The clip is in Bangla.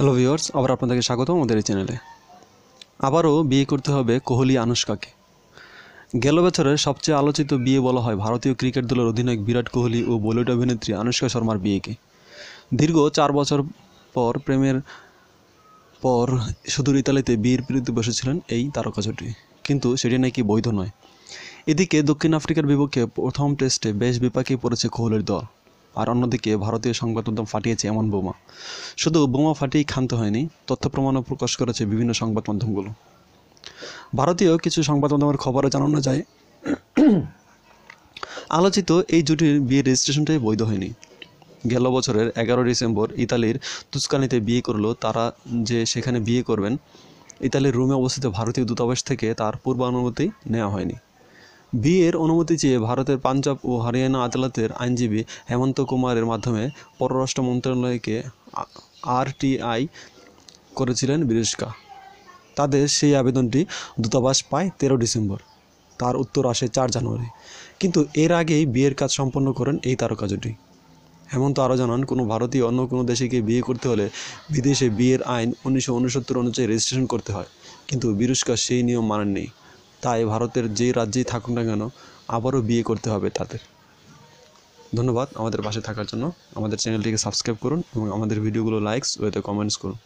হ্যালো ভিওর্স আবার আপনাদেরকে স্বাগত আমাদের এই চ্যানেলে আবারও বিয়ে করতে হবে কোহলি আনুষ্কাকে গেল বছরের সবচেয়ে আলোচিত বিয়ে বলা হয় ভারতীয় ক্রিকেট দলের অধিনায়ক বিরাট কোহলি ও বলিউড অভিনেত্রী আনুষ্কা শর্মার বিয়েকে দীর্ঘ চার বছর পর প্রেমের পর সুদূর ইতালিতে বিয়ের বিরুদ্ধে বসেছিলেন এই তারকা জুটি কিন্তু সেটি নাকি বৈধ নয় এদিকে দক্ষিণ আফ্রিকার বিপক্ষে প্রথম টেস্টে বেশ বিপাকে পড়েছে কোহলির দল আর অন্যদিকে ভারতীয় সংবাদ মাধ্যম ফাটিয়েছে এমন বোমা শুধু বোমা ফাটিয়েই ক্ষান্ত হয়নি তথ্য প্রমাণও প্রকাশ করেছে বিভিন্ন সংবাদ মাধ্যমগুলো ভারতীয় কিছু সংবাদ মাধ্যমের খবরে জানানো যায় আলোচিত এই জুটির বিয়ের রেজিস্ট্রেশনটাই বৈধ হয়নি গেল বছরের এগারো ডিসেম্বর ইতালির তুস্কানিতে বিয়ে করলো তারা যে সেখানে বিয়ে করবেন ইতালির রুমে অবস্থিত ভারতীয় দূতাবাস থেকে তার পূর্বানুমতি নেওয়া হয়নি বিয়ের অনুমতি চেয়ে ভারতের পাঞ্জাব ও হরিয়ানা আদালতের আইনজীবী হেমন্ত কুমারের মাধ্যমে পররাষ্ট্র মন্ত্রণালয়কে আরটিআই করেছিলেন বিরিশকা তাদের সেই আবেদনটি দূতাবাস পায় তেরো ডিসেম্বর তার উত্তর আসে চার জানুয়ারি কিন্তু এর আগেই বিয়ের কাজ সম্পন্ন করেন এই তারকা জুটি হেমন্ত আরও জানান কোনো ভারতীয় অন্য কোনো দেশে গিয়ে বিয়ে করতে হলে বিদেশে বিয়ের আইন উনিশশো অনুযায়ী রেজিস্ট্রেশন করতে হয় কিন্তু বিরুষ্কা সেই নিয়ম মানেননি তাই ভারতের যে রাজ্যেই থাকুক না কেন আবারও বিয়ে করতে হবে তাদের ধন্যবাদ আমাদের পাশে থাকার জন্য আমাদের চ্যানেলটিকে সাবস্ক্রাইব করুন এবং আমাদের ভিডিওগুলো লাইকস ওয়েতে কমেন্টস করুন